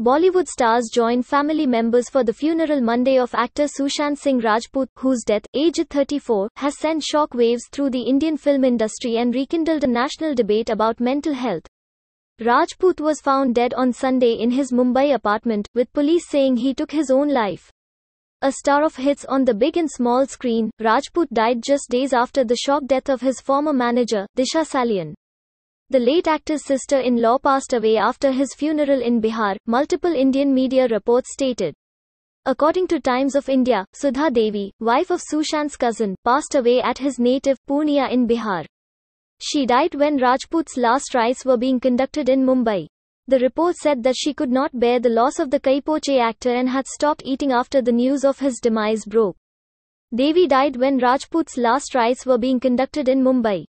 Bollywood stars join family members for the funeral Monday of actor Sushant Singh Rajput, whose death, aged 34, has sent shock waves through the Indian film industry and rekindled a national debate about mental health. Rajput was found dead on Sunday in his Mumbai apartment, with police saying he took his own life. A star of hits on the big and small screen, Rajput died just days after the shock death of his former manager, Disha Salian. The late actor's sister in law passed away after his funeral in Bihar, multiple Indian media reports stated. According to Times of India, Sudha Devi, wife of Sushant's cousin, passed away at his native Pune in Bihar. She died when Rajput's last rites were being conducted in Mumbai. The report said that she could not bear the loss of the Kaipoche actor and had stopped eating after the news of his demise broke. Devi died when Rajput's last rites were being conducted in Mumbai.